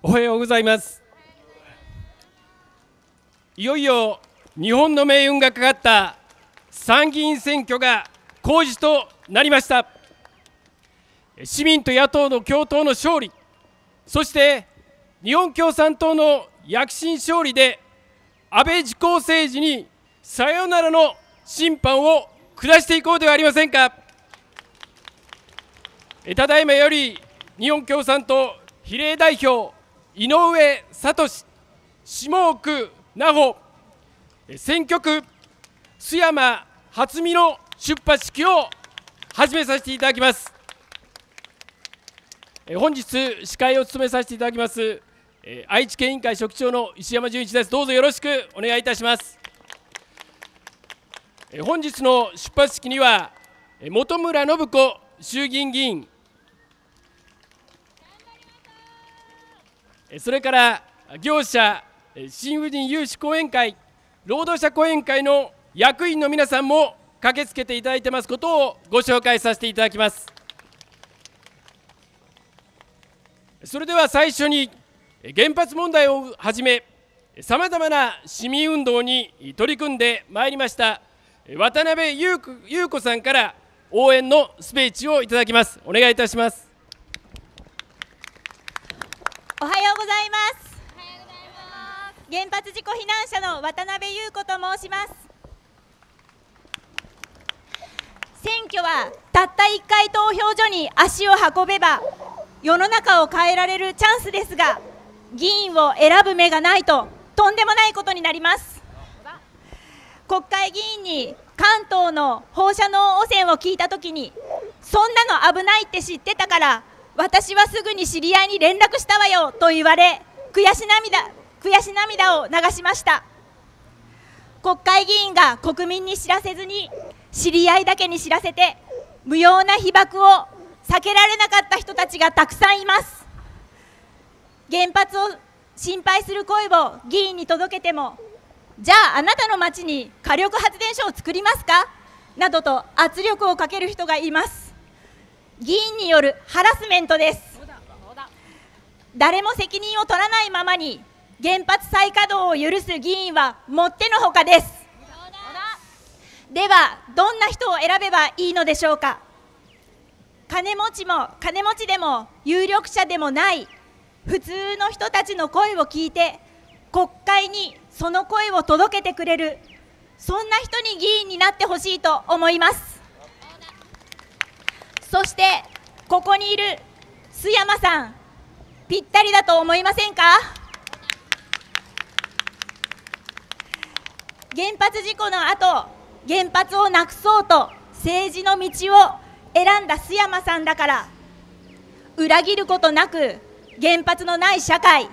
おはようございますいよいよ日本の命運がかかった参議院選挙が公示となりました市民と野党の共闘の勝利そして日本共産党の躍進勝利で安倍自公政治にさよならの審判を下していこうではありませんかただいまより日本共産党比例代表井上聡下奥名穂選挙区須山初美の出発式を始めさせていただきます本日司会を務めさせていただきます愛知県委員会職長の石山純一ですどうぞよろしくお願いいたします本日の出発式には本村信子衆議院議員それから業者新婦人有志後援会労働者後援会の役員の皆さんも駆けつけていただいてますことをご紹介させていただきますそれでは最初に原発問題をはじめさまざまな市民運動に取り組んでまいりました渡辺裕子さんから応援のスピーチをいただきますお願いいたしますございます原発事故避難者の渡辺優子と申します選挙はたった1回投票所に足を運べば世の中を変えられるチャンスですが議員を選ぶ目がないととんでもないことになります国会議員に関東の放射能汚染を聞いたときにそんなの危ないって知ってたから私はすぐに知り合いに連絡したわよと言われ悔し涙悔し涙を流しました国会議員が国民に知らせずに知り合いだけに知らせて無用な被爆を避けられなかった人たちがたくさんいます原発を心配する声を議員に届けてもじゃああなたの町に火力発電所を作りますかなどと圧力をかける人がいます議員によるハラスメントです誰も責任を取らないままに原発再稼働を許す議員はもってのほかですではどんな人を選べばいいのでしょうか金持ちも金持ちでも有力者でもない普通の人たちの声を聞いて国会にその声を届けてくれるそんな人に議員になってほしいと思いますそしてここにいる須山さんぴったりだと思いませんか原発事故の後原発をなくそうと政治の道を選んだ須山さんだから裏切ることなく原発のない社会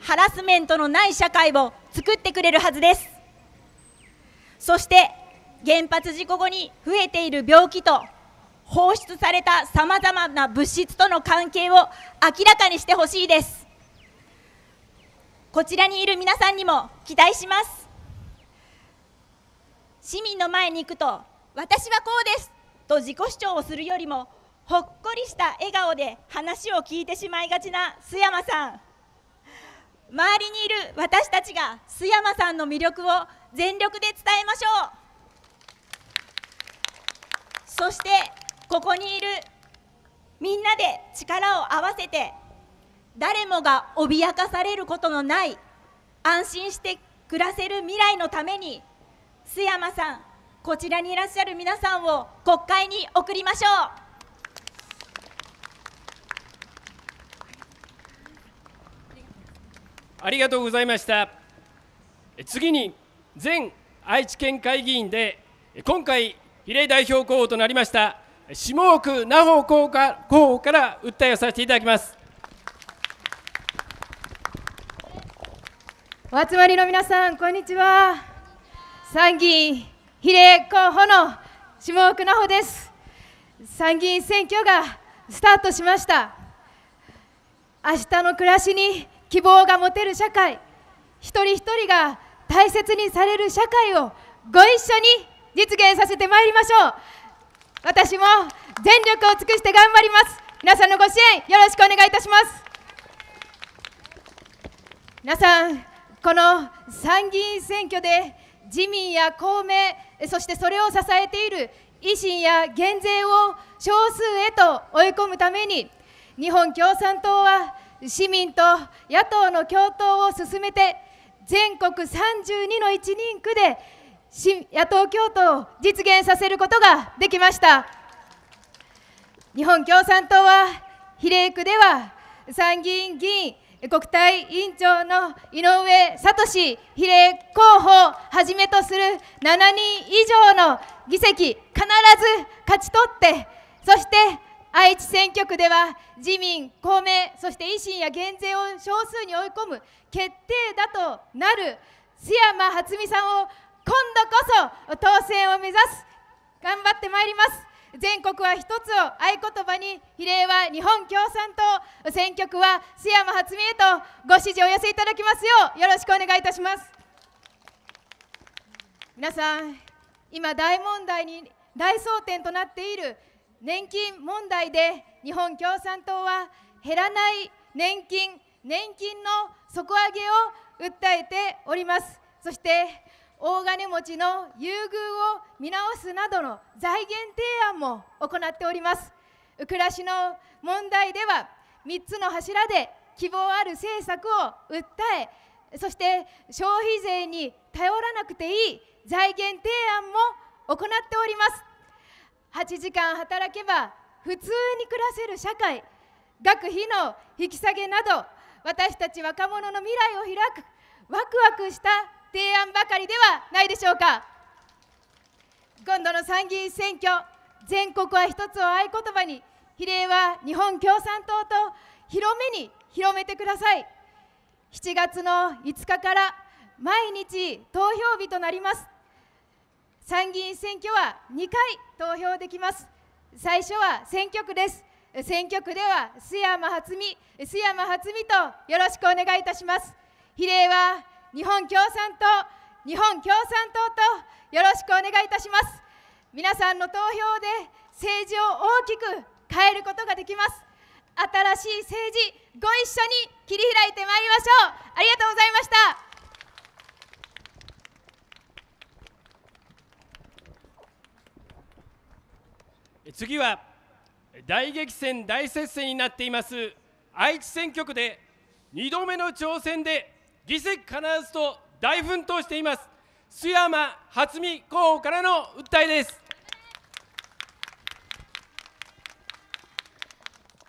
ハラスメントのない社会を作ってくれるはずですそして原発事故後に増えている病気と放出されたさまざまな物質との関係を明らかにしてほしいですこちらにいる皆さんにも期待します市民の前に行くと私はこうですと自己主張をするよりもほっこりした笑顔で話を聞いてしまいがちな須山さん周りにいる私たちが須山さんの魅力を全力で伝えましょうそしてここにいるみんなで力を合わせて誰もが脅かされることのない安心して暮らせる未来のために須山さんこちらにいらっしゃる皆さんを国会に送りましょう。ありがとうございました。次に、前愛知県会議員で、今回、比例代表候補となりました下奥那穂候補から訴えをさせていただきますお集まりの皆さんこんにちは参議院比例候補の下奥那穂です参議院選挙がスタートしました明日の暮らしに希望が持てる社会一人一人が大切にされる社会をご一緒に実現させてまいりましょう私も全力を尽くして頑張ります皆さんのご支援よろしくお願いいたします皆さんこの参議院選挙で自民や公明そしてそれを支えている維新や減税を少数へと追い込むために日本共産党は市民と野党の共闘を進めて全国32の1人区で野党共闘を実現させることができました日本共産党は比例区では参議院議員国対委員長の井上聡比例候補をはじめとする7人以上の議席必ず勝ち取ってそして愛知選挙区では自民、公明、そして維新や減税を少数に追い込む決定打となる須山初美さんを今度こそ当選を目指す頑張ってまいります全国は一つを合言葉に比例は日本共産党選挙区は須山初美へとご支持をお寄せいただきますようよろしくお願いいたします皆さん今大問題に大争点となっている年金問題で日本共産党は減らない年金年金の底上げを訴えておりますそして大金持ちの優遇を見直すなどの財源提案も行っております暮らしの問題では3つの柱で希望ある政策を訴えそして消費税に頼らなくていい財源提案も行っております8時間働けば普通に暮らせる社会学費の引き下げなど私たち若者の未来を開くワクワクした提案ばかりではないでしょうか今度の参議院選挙全国は一つを合言葉に比例は日本共産党と広めに広めてください7月の5日から毎日投票日となります参議院選挙は2回投票できます最初は選挙区です選挙区では須山初美須山初美とよろしくお願いいたします比例は日本共産党、日本共産党とよろしくお願いいたします。皆さんの投票で政治を大きく変えることができます。新しい政治、ご一緒に切り開いてまいりましょう。ありがとうございました。次は大激戦、大接戦になっています愛知選挙区で2度目の挑戦で議席必ずと大奮闘しています須山初美候補からの訴えです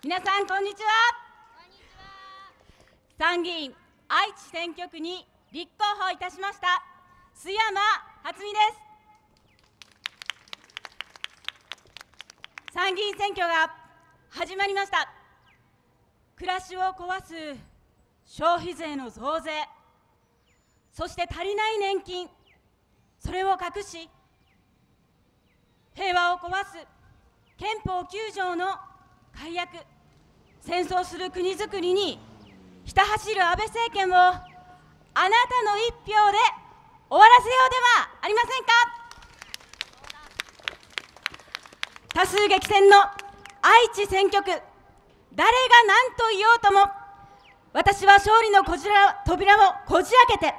皆さんこんにちは参議院愛知選挙区に立候補いたしました須山初美です参議院選挙が始まりました暮らしを壊す消費税の増税そして足りない年金それを隠し平和を壊す憲法9条の改悪戦争する国づくりにひた走る安倍政権をあなたの一票で終わらせようではありませんか多数激戦の愛知選挙区誰が何と言おうとも私は勝利のこじら扉をこじ開けて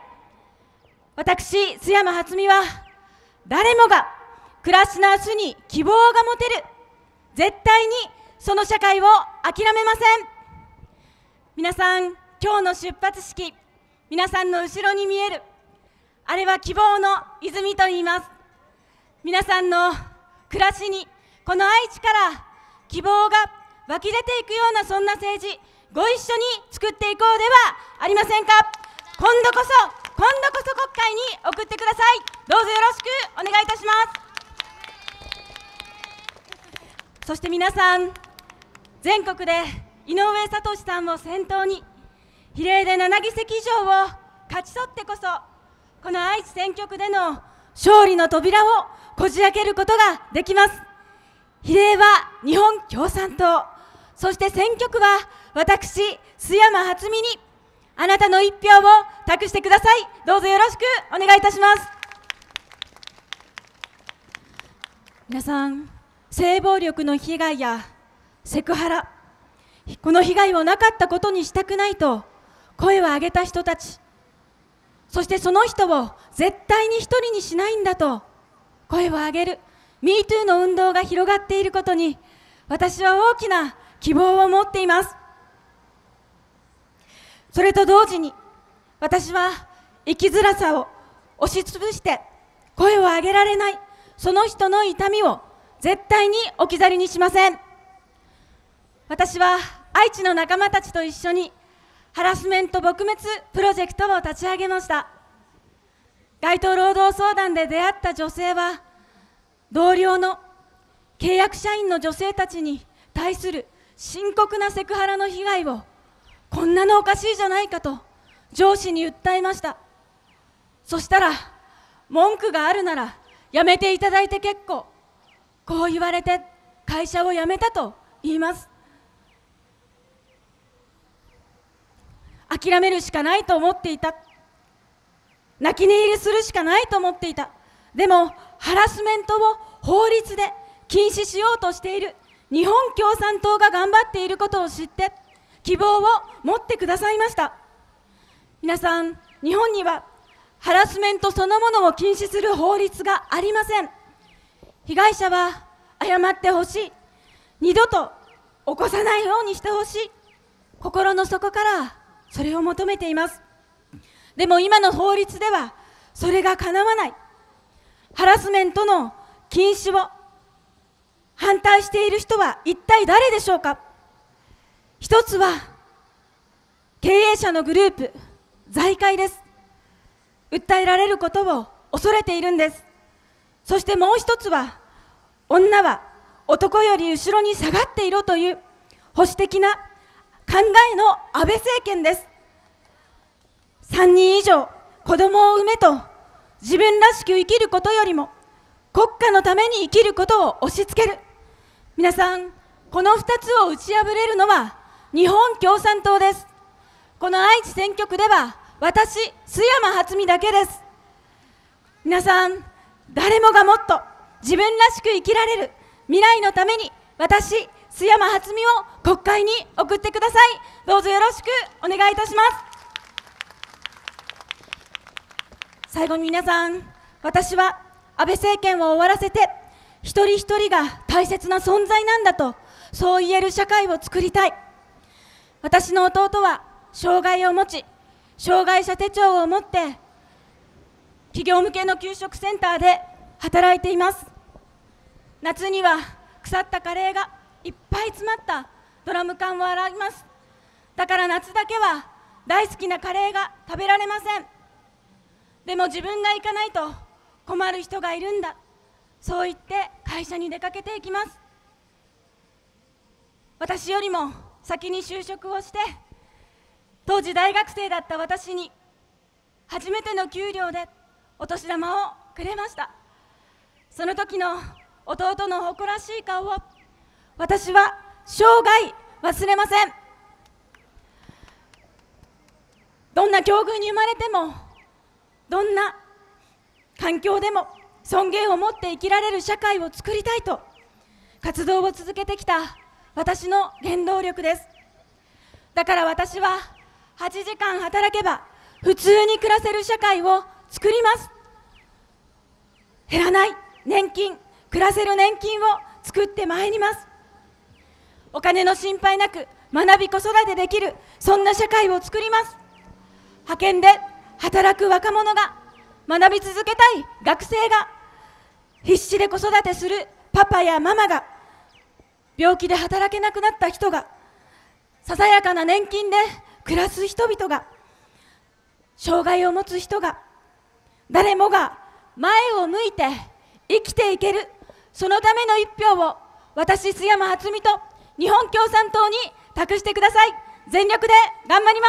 私須山初美は誰もが暮らしの明日に希望が持てる絶対にその社会を諦めません皆さん今日の出発式皆さんの後ろに見えるあれは希望の泉と言います皆さんの暮らしにこの愛知から希望が湧き出ていくようなそんな政治ご一緒に作っていこうではありませんか今度こそ今度こそ国会に送ってくださいどうぞよろしくお願いいたしますそして皆さん全国で井上聡さんを先頭に比例で7議席以上を勝ち取ってこそこの愛知選挙区での勝利の扉をこじ開けることができます比例は日本共産党そして選挙区は私、須山初美に、あなたの一票を託してください。どうぞよろしくお願いいたします。皆さん、性暴力の被害やセクハラ、この被害をなかったことにしたくないと声を上げた人たち、そしてその人を絶対に一人にしないんだと声を上げる MeToo の運動が広がっていることに私は大きな希望を持っていますそれと同時に私は生きづらさを押しつぶして声を上げられないその人の痛みを絶対に置き去りにしません私は愛知の仲間たちと一緒にハラスメント撲滅プロジェクトを立ち上げました街頭労働相談で出会った女性は同僚の契約社員の女性たちに対する深刻なセクハラの被害をこんなのおかしいじゃないかと上司に訴えましたそしたら文句があるならやめていただいて結構こう言われて会社を辞めたと言います諦めるしかないと思っていた泣き寝入りするしかないと思っていたでもハラスメントを法律で禁止しようとしている日本共産党が頑張っていることを知って希望を持ってくださいました皆さん日本にはハラスメントそのものを禁止する法律がありません被害者は謝ってほしい二度と起こさないようにしてほしい心の底からそれを求めていますでも今の法律ではそれがかなわないハラスメントの禁止を反対している人は一体誰でしょうか一つは経営者のグループ財界です訴えられることを恐れているんですそしてもう一つは女は男より後ろに下がっていろという保守的な考えの安倍政権です3人以上子供を産めと自分らしく生きることよりも国家のために生きることを押し付ける皆さんこの2つを打ち破れるのは日本共産党ですこの愛知選挙区では私須山初美だけです皆さん誰もがもっと自分らしく生きられる未来のために私須山初美を国会に送ってくださいどうぞよろしくお願いいたします最後に皆さん私は安倍政権を終わらせて一人一人が大切な存在なんだとそう言える社会を作りたい私の弟は障害を持ち障害者手帳を持って企業向けの給食センターで働いています夏には腐ったカレーがいっぱい詰まったドラム缶を洗いますだから夏だけは大好きなカレーが食べられませんでも自分が行かないと困る人がいるんだそう言って会社に出かけていきます私よりも先に就職をして当時大学生だった私に初めての給料でお年玉をくれましたその時の弟の誇らしい顔を私は生涯忘れませんどんな境遇に生まれてもどんな環境でも尊厳を持って生きられる社会を作りたいと活動を続けてきた私の原動力ですだから私は8時間働けば普通に暮らせる社会を作ります減らない年金暮らせる年金を作ってまいりますお金の心配なく学び子育てできるそんな社会を作ります派遣で働く若者が学び続けたい学生が必死で子育てするパパやママが病気で働けなくなった人がささやかな年金で暮らす人々が障害を持つ人が誰もが前を向いて生きていけるそのための一票を私須山初美と日本共産党に託してください全力で頑張りま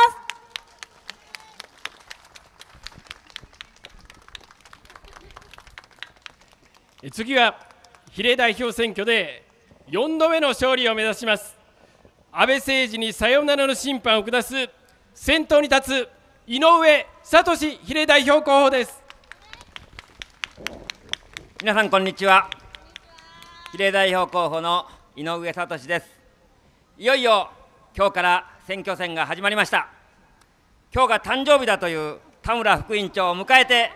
す次は比例代表選挙で4度目の勝利を目指します安倍政治にさよならの審判を下す先頭に立つ井上聡比例代表候補です皆さんこんにちは比例代表候補の井上聡ですいよいよ今日から選挙戦が始まりました今日が誕生日だという田村副委員長を迎えて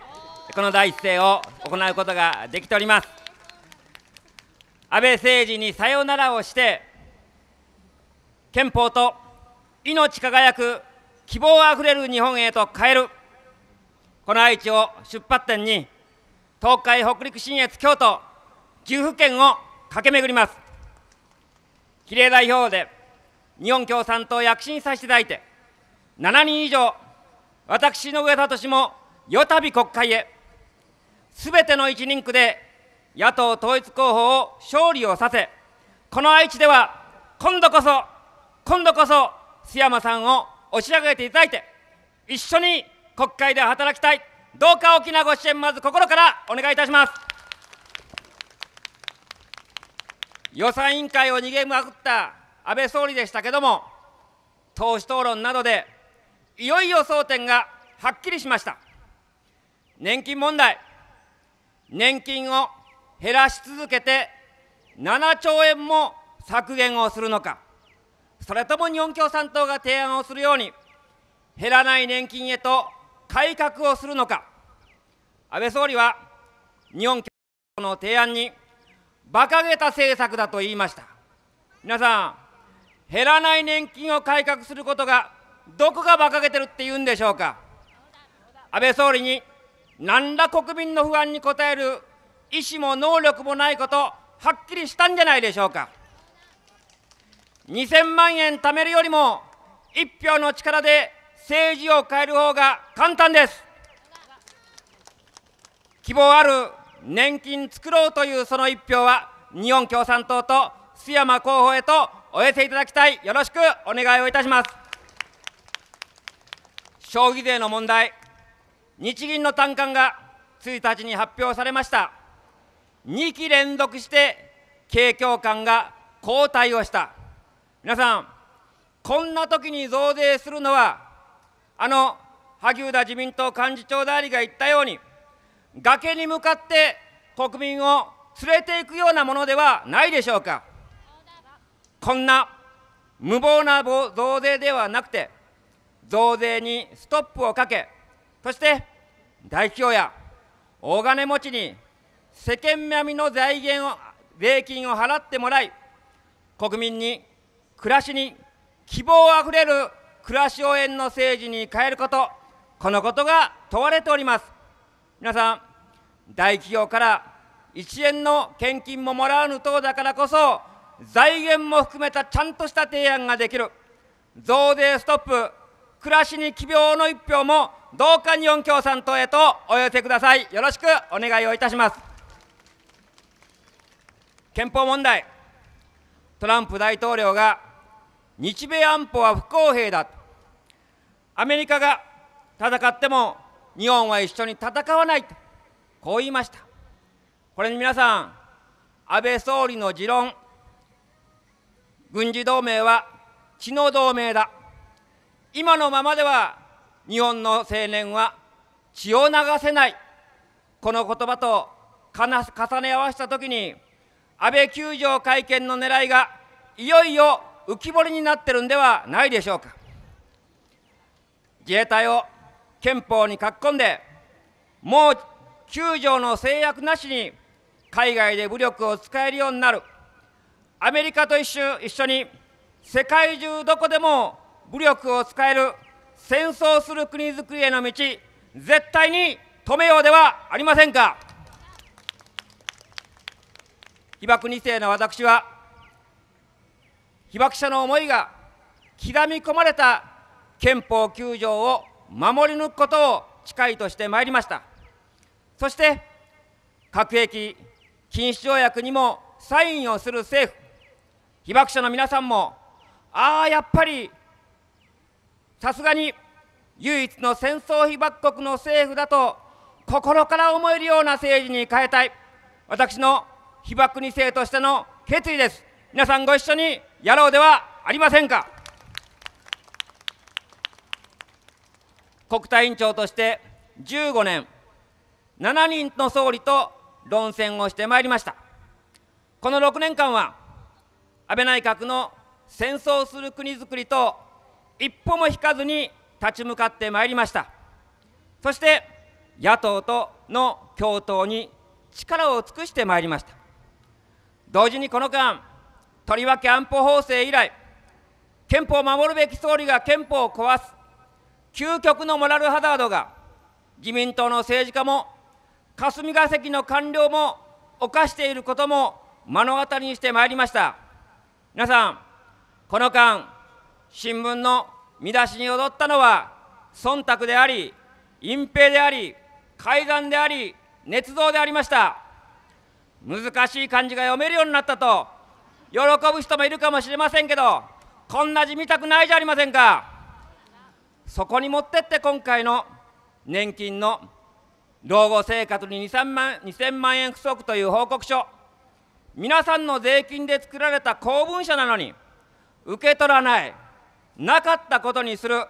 この第一声を行うことができております安倍政治にさよならをして憲法と命輝く希望あふれる日本へと変えるこの愛知を出発点に東海北陸信越京都岐阜県を駆け巡ります比例代表で日本共産党躍進させていただいて7人以上私の上聡もよたび国会へすべての一人区で野党統一候補を勝利をさせ、この愛知では今度こそ、今度こそ須山さんを押し上げていただいて、一緒に国会で働きたい、どうか大きなご支援、まず心からお願いいたします。予算委員会を逃げまくった安倍総理でしたけれども、党首討論などで、いよいよ争点がはっきりしました。年金問題、年金を減らし続けて7兆円も削減をするのか、それとも日本共産党が提案をするように、減らない年金へと改革をするのか、安倍総理は日本共産党の提案に、馬鹿げた政策だと言いました。皆さん、減らない年金を改革することが、どこが馬鹿げてるって言うんでしょうか。安倍総理に何ら国民の不安に応える意思も能力もないこと、はっきりしたんじゃないでしょうか。2000万円貯めるよりも、一票の力で政治を変える方が簡単です。希望ある年金作ろうというその一票は、日本共産党と須山候補へとお寄せいただきたい、よろしくお願いをいたします。消費税の問題、日銀の短観が1日に発表されました。2期連続して景況感が後退をした皆さんこんな時に増税するのはあの萩生田自民党幹事長代理が言ったように崖に向かって国民を連れていくようなものではないでしょうかこんな無謀な増税ではなくて増税にストップをかけそして大企業や大金持ちに世間並みの財源を税金を払ってもらい国民に暮らしに希望あふれる暮らし応援の政治に変えることこのことが問われております皆さん大企業から1円の献金ももらわぬ党だからこそ財源も含めたちゃんとした提案ができる増税ストップ暮らしに希望の一票もどうか日本共産党へとお寄せくださいよろしくお願いをいたします憲法問題、トランプ大統領が日米安保は不公平だ、アメリカが戦っても日本は一緒に戦わないと、こう言いました。これに皆さん、安倍総理の持論、軍事同盟は血の同盟だ、今のままでは日本の青年は血を流せない、この言葉と重ね合わせたときに、安倍九条改憲の狙いがいよいよ浮き彫りになってるんではないでしょうか。自衛隊を憲法に書き込んで、もう九条の制約なしに海外で武力を使えるようになる、アメリカと一緒一緒に世界中どこでも武力を使える戦争する国づくりへの道、絶対に止めようではありませんか。被爆2世の私は被爆者の思いが刻み込まれた憲法9条を守り抜くことを誓いとしてまいりましたそして核兵器禁止条約にもサインをする政府被爆者の皆さんもああやっぱりさすがに唯一の戦争被爆国の政府だと心から思えるような政治に変えたい私の被爆2世としての決意です。皆さんご一緒にやろうではありませんか。国対委員長として15年、7人の総理と論戦をしてまいりました。この6年間は、安倍内閣の戦争する国づくりと一歩も引かずに立ち向かってまいりました。そして、野党との共闘に力を尽くしてまいりました。同時にこの間、とりわけ安保法制以来、憲法を守るべき総理が憲法を壊す、究極のモラルハザードが、自民党の政治家も、霞が関の官僚も犯していることも目の当たりにしてまいりました。皆さん、この間、新聞の見出しに踊ったのは、忖度であり、隠蔽であり、改ざんであり、捏造でありました。難しい漢字が読めるようになったと喜ぶ人もいるかもしれませんけどこんな字見たくないじゃありませんかそこに持ってって今回の年金の老後生活に 2000, 万2000万円不足という報告書皆さんの税金で作られた公文書なのに受け取らないなかったことにする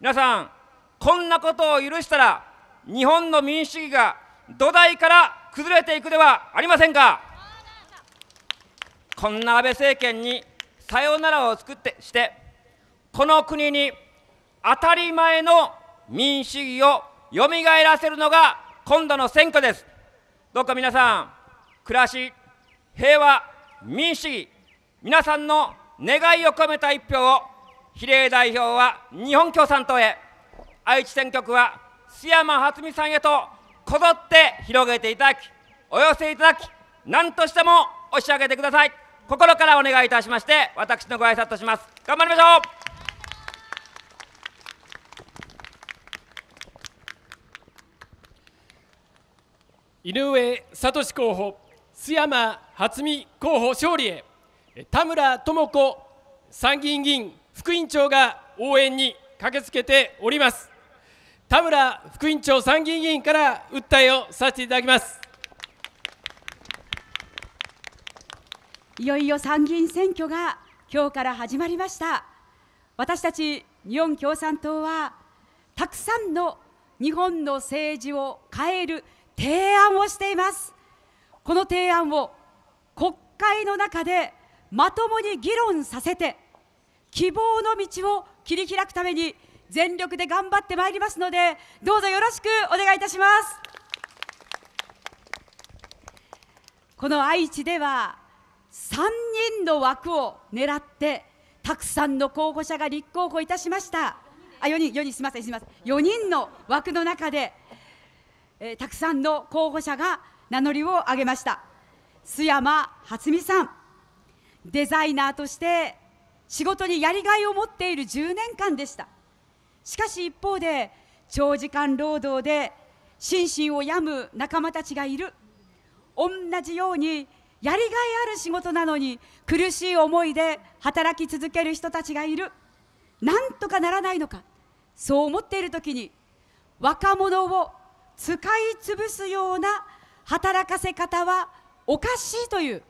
皆さんこんなことを許したら日本の民主主義が土台から崩れていくではありませんかこんな安倍政権にさよならを作ってしてこの国に当たり前の民主主義をよみがえらせるのが今度の選挙ですどうか皆さん暮らし平和民主主義皆さんの願いを込めた一票を比例代表は日本共産党へ愛知選挙区は須山初美さんへとこぞって広げていただきお寄せいただき何としても押し上げてください心からお願いいたしまして私のご挨拶とします頑張りましょう井上聡候補須山初美候補勝利へ田村智子参議院議員副委員長が応援に駆けつけております田村副院長参議院議員から訴えをさせていただきますいよいよ参議院選挙が今日から始まりました私たち日本共産党はたくさんの日本の政治を変える提案をしていますこの提案を国会の中でまともに議論させて希望の道を切り開くために全力で頑張ってまいりますのでどうぞよろしくお願いいたしますこの愛知では3人の枠を狙ってたくさんの候補者が立候補いたしましたあ4人4人すみませんすみません4人の枠の中で、えー、たくさんの候補者が名乗りを上げました須山初美さんデザイナーとして仕事にやりがいを持っている10年間でしたしかし一方で長時間労働で心身を病む仲間たちがいる同じようにやりがいある仕事なのに苦しい思いで働き続ける人たちがいるなんとかならないのかそう思っている時に若者を使い潰すような働かせ方はおかしいという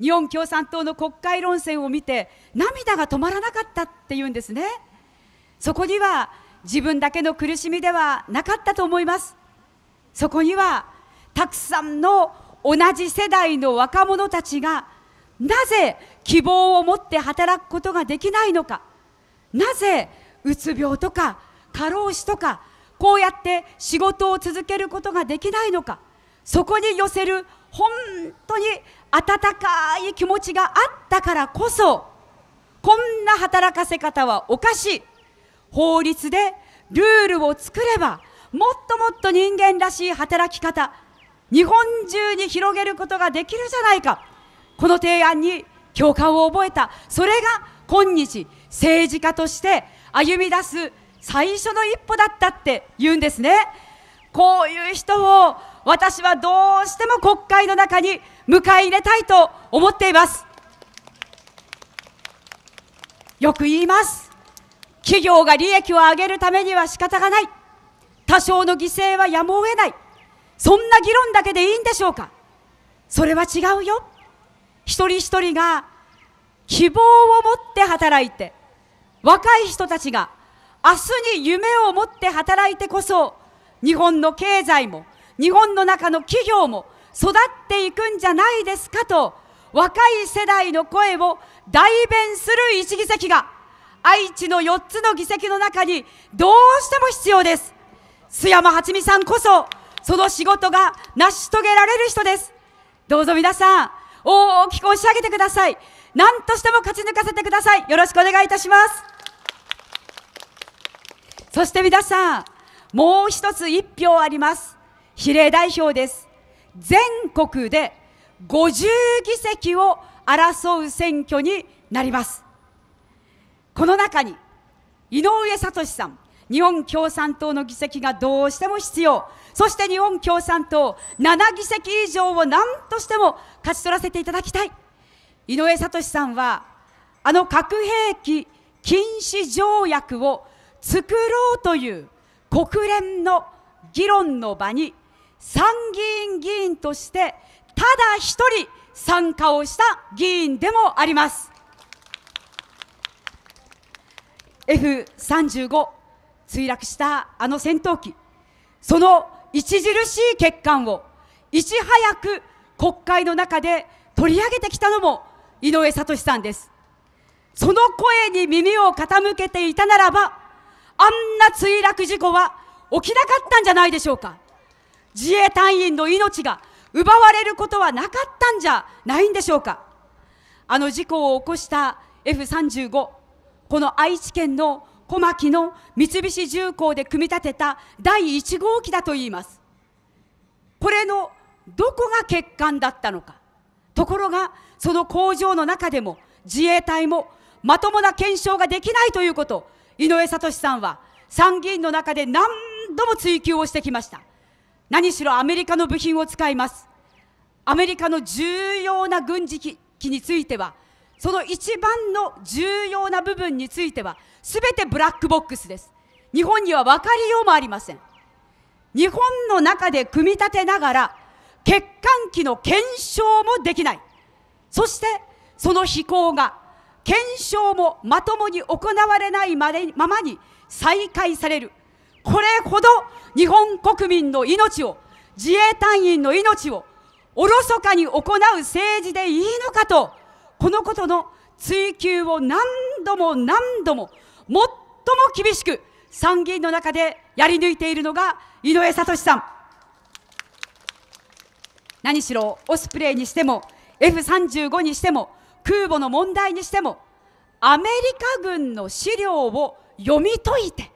日本共産党の国会論戦を見て涙が止まらなかったっていうんですね。そこには自分だけの苦しみではなかったと思いますそこにはたくさんの同じ世代の若者たちがなぜ希望を持って働くことができないのかなぜうつ病とか過労死とかこうやって仕事を続けることができないのかそこに寄せる本当に温かい気持ちがあったからこそこんな働かせ方はおかしい法律でルールを作ればもっともっと人間らしい働き方日本中に広げることができるじゃないかこの提案に共感を覚えたそれが今日政治家として歩み出す最初の一歩だったって言うんですねこういう人を私はどうしても国会の中に迎え入れたいと思っていますよく言います企業が利益を上げるためには仕方がない。多少の犠牲はやむを得ない。そんな議論だけでいいんでしょうかそれは違うよ。一人一人が希望を持って働いて、若い人たちが明日に夢を持って働いてこそ、日本の経済も、日本の中の企業も育っていくんじゃないですかと、若い世代の声を代弁する一議席が愛知の4つの議席の中にどうしても必要です。須山八美さんこそ、その仕事が成し遂げられる人です。どうぞ皆さん、大きく押し上げてください。何としても勝ち抜かせてください。よろしくお願いいたします。そして皆さん、もう一つ一票あります。比例代表です。全国で50議席を争う選挙になります。この中に井上聡さん日本共産党の議席がどうしても必要そして日本共産党7議席以上を何としても勝ち取らせていただきたい井上聡さんはあの核兵器禁止条約を作ろうという国連の議論の場に参議院議員としてただ一人参加をした議員でもあります F35 墜落したあの戦闘機その著しい欠陥をいち早く国会の中で取り上げてきたのも井上聡さんですその声に耳を傾けていたならばあんな墜落事故は起きなかったんじゃないでしょうか自衛隊員の命が奪われることはなかったんじゃないんでしょうかあの事故を起こした F35 この愛知県の小牧の三菱重工で組み立てた第1号機だといいますこれのどこが欠陥だったのかところがその工場の中でも自衛隊もまともな検証ができないということ井上聡さんは参議院の中で何度も追及をしてきました何しろアメリカの部品を使いますアメリカの重要な軍事機についてはその一番の重要な部分についてはすべてブラックボックスです日本には分かりようもありません日本の中で組み立てながら欠陥期の検証もできないそしてその飛行が検証もまともに行われないままに再開されるこれほど日本国民の命を自衛隊員の命をおろそかに行う政治でいいのかとこのことの追及を何度も何度も最も厳しく参議院の中でやり抜いているのが井上聡さん。何しろオスプレイにしても F35 にしても空母の問題にしてもアメリカ軍の資料を読み解いて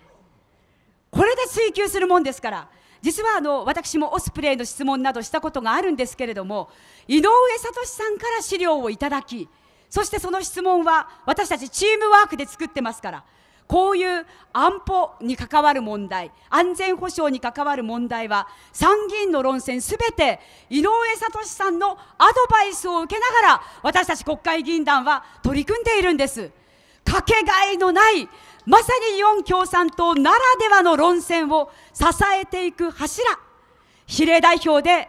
これで追及するもんですから実はあの私もオスプレイの質問などしたことがあるんですけれども井上聡さんから資料をいただきそしてその質問は私たちチームワークで作ってますからこういう安保に関わる問題、安全保障に関わる問題は、参議院の論戦すべて井上聡さんのアドバイスを受けながら、私たち国会議員団は取り組んでいるんです。かけがえのない、まさに日本共産党ならではの論戦を支えていく柱、比例代表で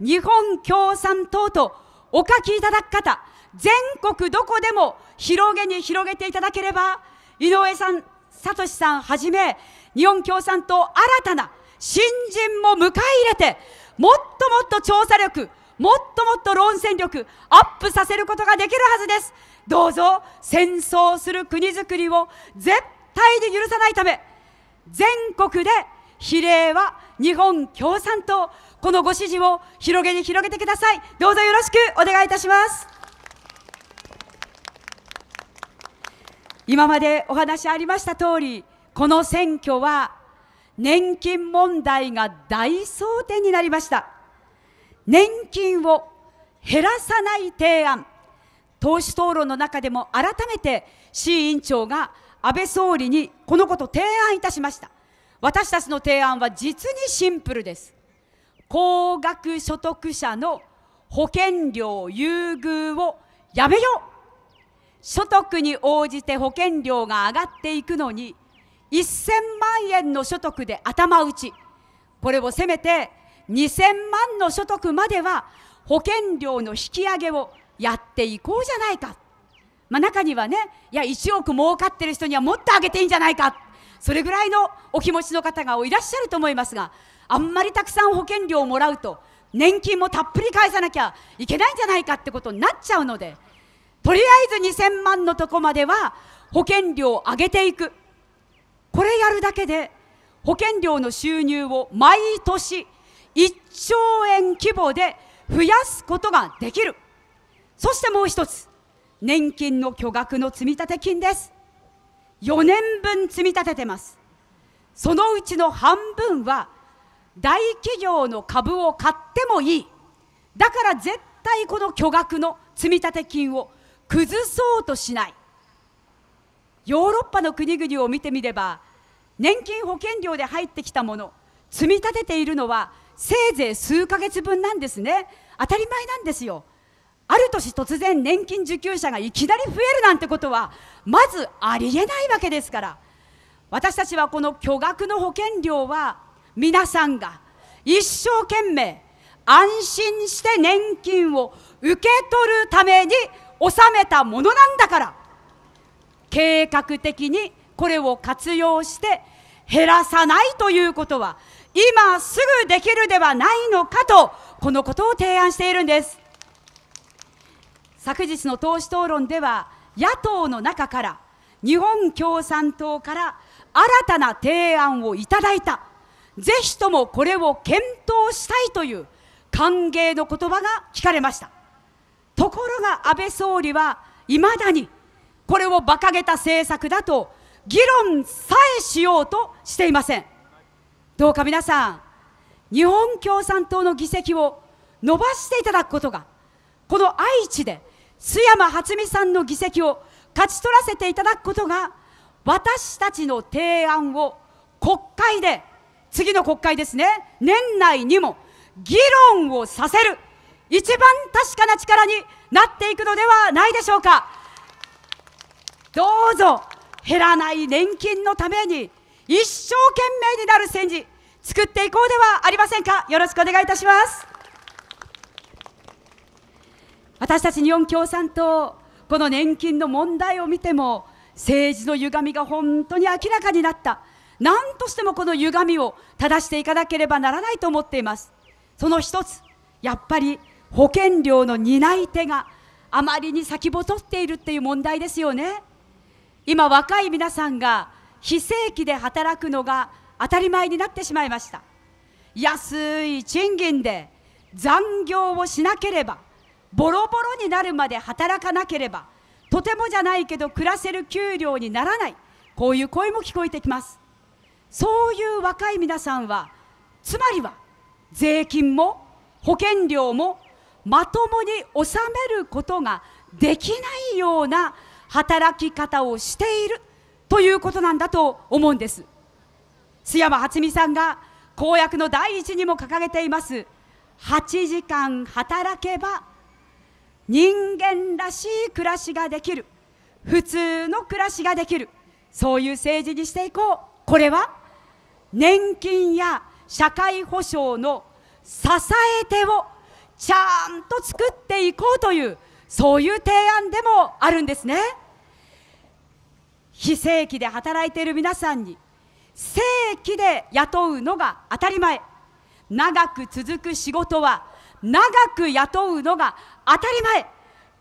日本共産党とお書きいただく方、全国どこでも広げに広げていただければ、井上さん、聡さんはじめ、日本共産党新たな新人も迎え入れて、もっともっと調査力、もっともっと論戦力、アップさせることができるはずです。どうぞ、戦争する国づくりを絶対に許さないため、全国で比例は日本共産党、このご支持を広げに広げてください。どうぞよろしくお願いいたします。今までお話ありました通り、この選挙は年金問題が大争点になりました。年金を減らさない提案、党首討論の中でも改めて、志委員長が安倍総理にこのこと提案いたしました。私たちの提案は実にシンプルです。高額所得者の保険料優遇をやめよう所得に応じて保険料が上がっていくのに1000万円の所得で頭打ちこれをせめて2000万の所得までは保険料の引き上げをやっていこうじゃないか、まあ、中にはねいや1億儲かってる人にはもっと上げていいんじゃないかそれぐらいのお気持ちの方がいらっしゃると思いますがあんまりたくさん保険料をもらうと年金もたっぷり返さなきゃいけないんじゃないかってことになっちゃうのでとりあえず2000万のとこまでは保険料を上げていくこれやるだけで保険料の収入を毎年1兆円規模で増やすことができるそしてもう一つ年金の巨額の積立金です4年分積み立ててますそのうちの半分は大企業の株を買ってもいいだから絶対この巨額の積立金を崩そうとしないヨーロッパの国々を見てみれば年金保険料で入ってきたもの積み立てているのはせいぜい数ヶ月分なんですね当たり前なんですよある年突然年金受給者がいきなり増えるなんてことはまずありえないわけですから私たちはこの巨額の保険料は皆さんが一生懸命安心して年金を受け取るために納めたものなんだから計画的にこれを活用して減らさないということは今すぐできるではないのかとこのことを提案しているんです昨日の党首討論では野党の中から日本共産党から新たな提案をいただいたぜひともこれを検討したいという歓迎の言葉が聞かれましたところが安倍総理はいまだにこれを馬鹿げた政策だと議論さえしようとしていませんどうか皆さん日本共産党の議席を伸ばしていただくことがこの愛知で須山初美さんの議席を勝ち取らせていただくことが私たちの提案を国会で次の国会ですね、年内にも議論をさせる、一番確かな力になっていくのではないでしょうか。どうぞ減らない年金のために一生懸命になる戦時作っていこうではありませんかよろしくお願いいたします私たち日本共産党この年金の問題を見ても政治の歪みが本当に明らかになった何としてもこの歪みを正していかなければならないと思っていますその一つやっぱり保険料の担い手があまりに先細っているっていう問題ですよね今若い皆さんが非正規で働くのが当たり前になってしまいました安い賃金で残業をしなければボロボロになるまで働かなければとてもじゃないけど暮らせる給料にならないこういう声も聞こえてきますそういう若い皆さんはつまりは税金も保険料もまともに納めることができないような働き方をしているということなんだと思うんです須山初美さんが公約の第一にも掲げています8時間働けば人間らしい暮らしができる普通の暮らしができるそういう政治にしていこうこれは年金や社会保障の支え手をちゃんと作っていこうというそういう提案でもあるんですね非正規で働いている皆さんに正規で雇うのが当たり前長く続く仕事は長く雇うのが当たり前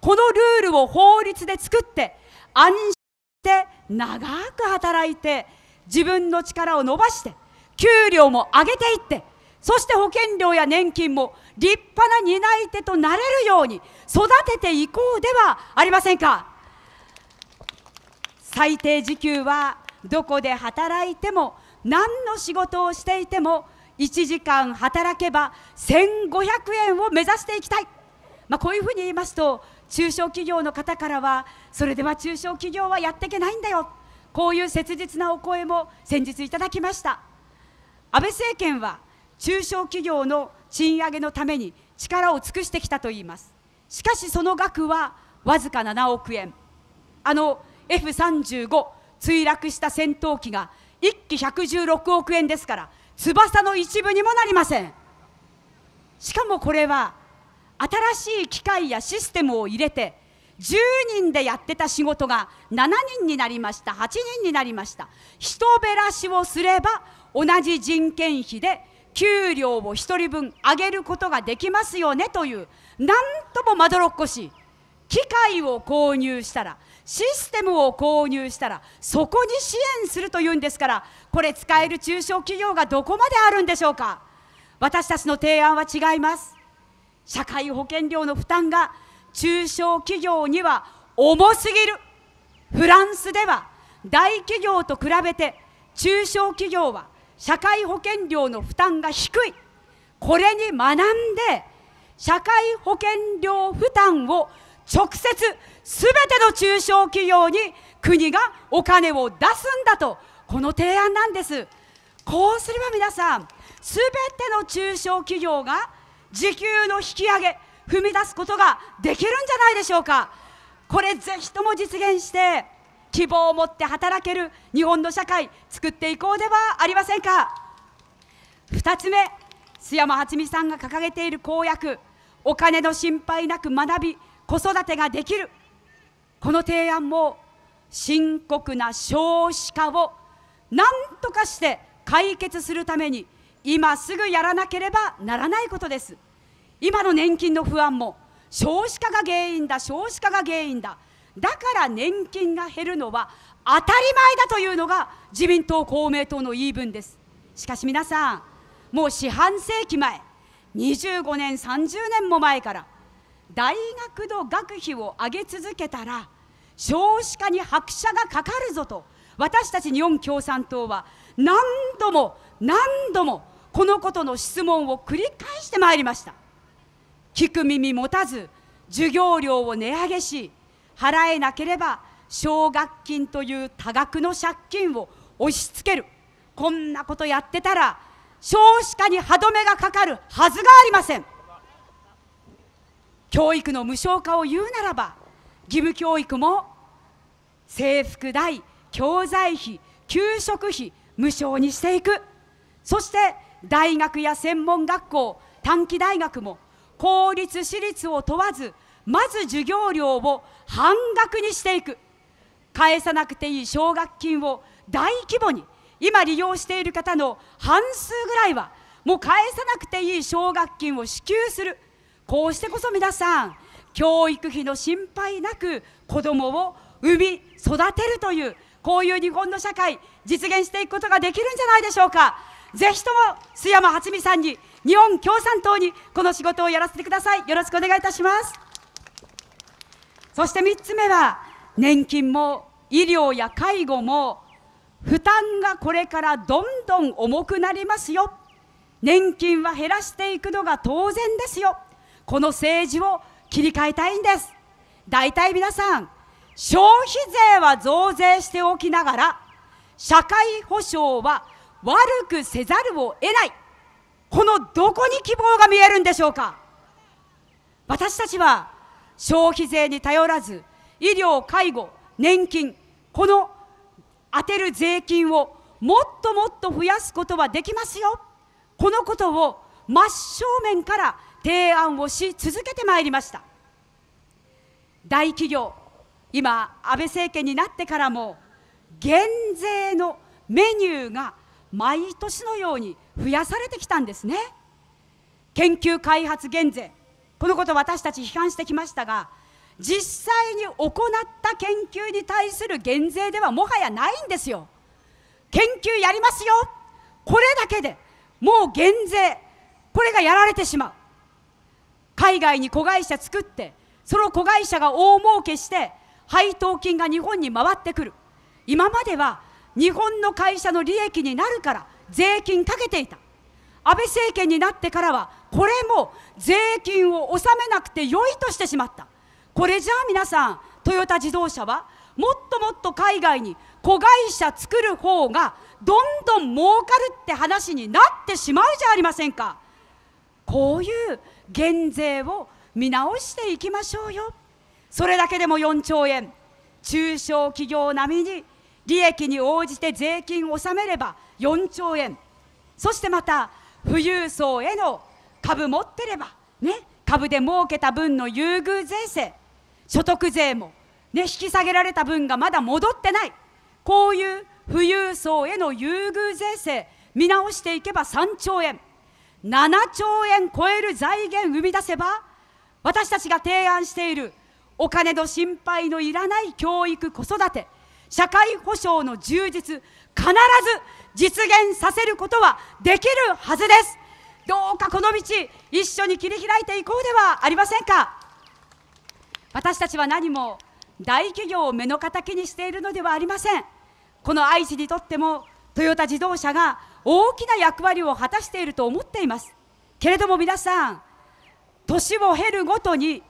このルールを法律で作って安心して長く働いて自分の力を伸ばして給料も上げていってそして保険料や年金も立派な担い手となれるように育てていこうではありませんか最低時給はどこで働いても何の仕事をしていても1時間働けば1500円を目指していきたい、まあ、こういうふうに言いますと中小企業の方からはそれでは中小企業はやっていけないんだよこういう切実なお声も先日いただきました安倍政権は中小企業の賃上げのために力を尽くしてきたといいますしかしその額はわずか7億円あの F35 墜落した戦闘機が1機116億円ですから翼の一部にもなりませんしかもこれは新しい機械やシステムを入れて10人でやってた仕事が7人になりました8人になりました人減らしをすれば同じ人件費で給料を1人分上げることができますよねというなんともまどろっこしい機械を購入したらシステムを購入したらそこに支援するというんですからこれ使える中小企業がどこまであるんでしょうか私たちの提案は違います社会保険料の負担が中小企業には重すぎるフランスでは大企業と比べて中小企業は社会保険料の負担が低いこれに学んで社会保険料負担を直接すべての中小企業に国がお金を出すんだとこの提案なんですこうすれば皆さんすべての中小企業が時給の引き上げ踏み出すことができるんじゃないでしょうかこれぜひとも実現して希望を持って働ける日本の社会作っていこうではありませんか2つ目須山は美みさんが掲げている公約お金の心配なく学び子育てができるこの提案も深刻な少子化を何とかして解決するために今すぐやらなければならないことです。今の年金の不安も少子化が原因だ少子化が原因だだから年金が減るのは当たり前だというのが自民党公明党の言い分ですしかし皆さんもう四半世紀前25年30年も前から大学の学費を上げ続けたら少子化に拍車がかかるぞと私たち日本共産党は何度も何度もこのことの質問を繰り返してまいりました。聞く耳持たず授業料を値上げし払えなければ奨学金という多額の借金を押し付けるこんなことやってたら少子化に歯止めがかかるはずがありません教育の無償化を言うならば義務教育も制服代教材費給食費無償にしていくそして大学や専門学校短期大学も公立私立を問わずまず授業料を半額にしていく返さなくていい奨学金を大規模に今利用している方の半数ぐらいはもう返さなくていい奨学金を支給するこうしてこそ皆さん教育費の心配なく子どもを産み育てるというこういう日本の社会実現していくことができるんじゃないでしょうかぜひとも須山初美さんに日本共産党にこの仕事をやらせてください。よろしくお願いいたします。そして3つ目は、年金も医療や介護も負担がこれからどんどん重くなりますよ。年金は減らしていくのが当然ですよ。この政治を切り替えたいんです。大体皆さん、消費税は増税しておきながら、社会保障は悪くせざるを得ない。このどこに希望が見えるんでしょうか私たちは消費税に頼らず医療介護年金この当てる税金をもっともっと増やすことはできますよこのことを真正面から提案をし続けてまいりました大企業今安倍政権になってからも減税のメニューが毎年のように増やされてきたんですね研究開発減税このこと私たち批判してきましたが実際に行った研究に対する減税ではもはやないんですよ研究やりますよこれだけでもう減税これがやられてしまう海外に子会社作ってその子会社が大儲けして配当金が日本に回ってくる今までは日本の会社の利益になるから税金かけていた安倍政権になってからはこれも税金を納めなくて良いとしてしまったこれじゃあ皆さんトヨタ自動車はもっともっと海外に子会社作る方がどんどん儲かるって話になってしまうじゃありませんかこういう減税を見直していきましょうよそれだけでも4兆円中小企業並みに利益に応じて税金を納めれば4兆円、そしてまた富裕層への株持ってれば、ね、株で儲けた分の優遇税制、所得税も、ね、引き下げられた分がまだ戻ってない、こういう富裕層への優遇税制、見直していけば3兆円、7兆円超える財源生み出せば、私たちが提案しているお金の心配のいらない教育、子育て、社会保障の充実、必ず実現させることはできるはずです。どうかこの道、一緒に切り開いていこうではありませんか。私たちは何も大企業を目の敵にしているのではありません。この愛知にとっても、トヨタ自動車が大きな役割を果たしていると思っています。けれども皆さん、年を経るごとに、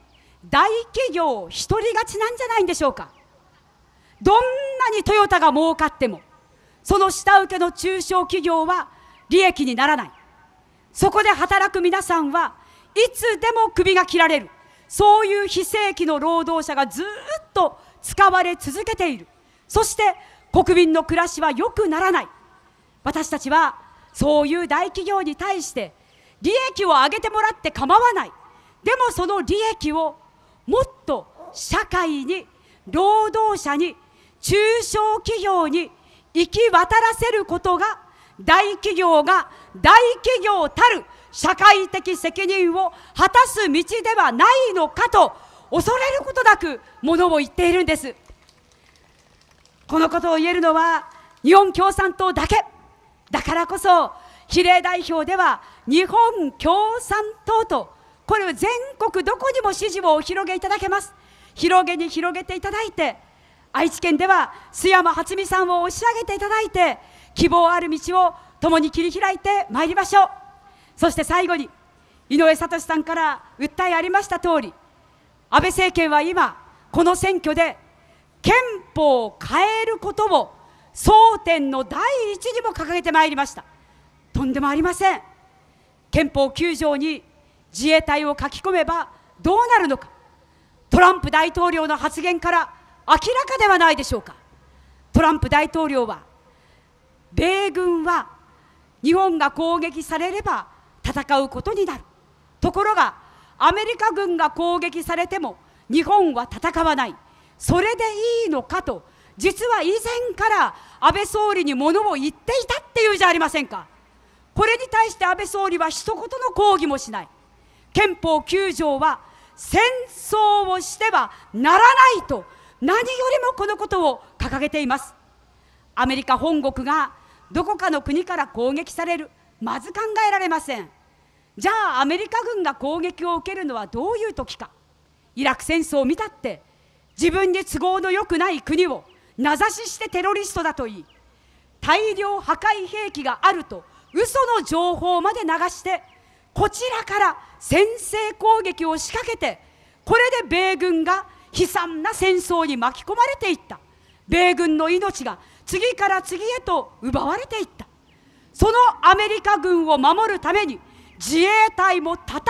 大企業一人勝ちなんじゃないんでしょうか。どんなにトヨタが儲かってもその下請けの中小企業は利益にならないそこで働く皆さんはいつでも首が切られるそういう非正規の労働者がずっと使われ続けているそして国民の暮らしは良くならない私たちはそういう大企業に対して利益を上げてもらって構わないでもその利益をもっと社会に労働者に中小企業に行き渡らせることが大企業が大企業たる社会的責任を果たす道ではないのかと恐れることなくものを言っているんですこのことを言えるのは日本共産党だけだからこそ比例代表では日本共産党とこれを全国どこにも支持をお広げいただけます広げに広げていただいて愛知県では須山初美さんを押し上げていただいて希望ある道を共に切り開いてまいりましょうそして最後に井上聡さんから訴えありました通り安倍政権は今この選挙で憲法を変えることを争点の第一にも掲げてまいりましたとんでもありません憲法9条に自衛隊を書き込めばどうなるのかトランプ大統領の発言から明らかではないでしょうかトランプ大統領は米軍は日本が攻撃されれば戦うことになるところがアメリカ軍が攻撃されても日本は戦わないそれでいいのかと実は以前から安倍総理にものを言っていたっていうじゃありませんかこれに対して安倍総理は一言の抗議もしない憲法9条は戦争をしてはならないと何よりもこのことを掲げていますアメリカ本国がどこかの国から攻撃されるまず考えられませんじゃあアメリカ軍が攻撃を受けるのはどういう時かイラク戦争を見たって自分に都合の良くない国を名指ししてテロリストだと言い大量破壊兵器があると嘘の情報まで流してこちらから先制攻撃を仕掛けてこれで米軍が悲惨な戦争に巻き込まれていった米軍の命が次から次へと奪われていったそのアメリカ軍を守るために自衛隊も戦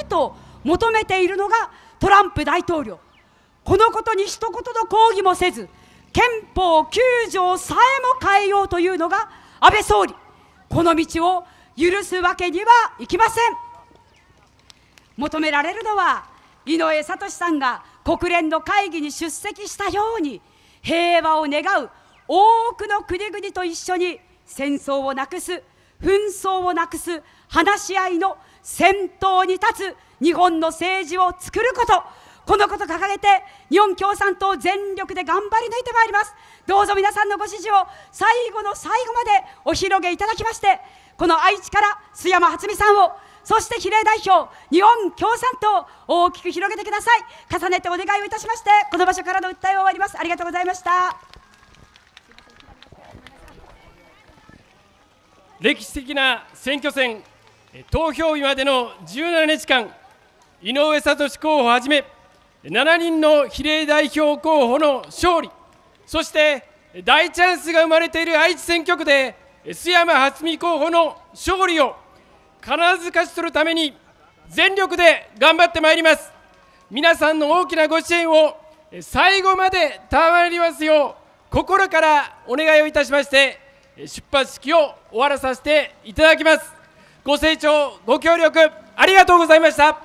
えと求めているのがトランプ大統領このことに一言の抗議もせず憲法9条さえも変えようというのが安倍総理この道を許すわけにはいきません求められるのは井上聡さんが国連の会議に出席したように平和を願う多くの国々と一緒に戦争をなくす紛争をなくす話し合いの先頭に立つ日本の政治を作ることこのこと掲げて日本共産党全力で頑張り抜いてまいりますどうぞ皆さんのご支持を最後の最後までお広げいただきましてこの愛知から須山初美さんをそして比例代表、日本共産党、大きく広げてください。重ねてお願いをいたしまして、この場所からの訴えを終わります。ありがとうございました。歴史的な選挙戦、投票日までの17日間、井上聡候補をはじめ、7人の比例代表候補の勝利、そして大チャンスが生まれている愛知選挙区で、須山初美候補の勝利を必ず勝ち取るために全力で頑張ってまいります皆さんの大きなご支援を最後まで賜りますよう心からお願いをいたしまして出発式を終わらさせていただきますご清聴ご協力ありがとうございました